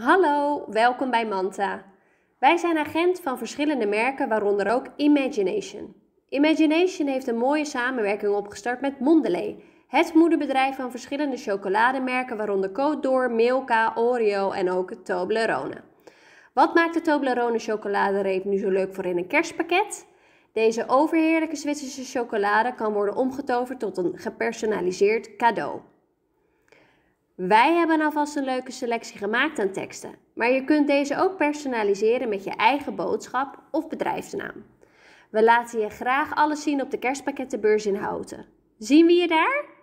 Hallo, welkom bij Manta. Wij zijn agent van verschillende merken, waaronder ook Imagination. Imagination heeft een mooie samenwerking opgestart met Mondelez, het moederbedrijf van verschillende chocolademerken, waaronder Côte d'Or, Milka, Oreo en ook Toblerone. Wat maakt de Toblerone chocoladereep nu zo leuk voor in een kerstpakket? Deze overheerlijke Zwitserse chocolade kan worden omgetoverd tot een gepersonaliseerd cadeau. Wij hebben alvast een leuke selectie gemaakt aan teksten, maar je kunt deze ook personaliseren met je eigen boodschap of bedrijfsnaam. We laten je graag alles zien op de kerstpakkettenbeurs in Houten. Zien we je daar?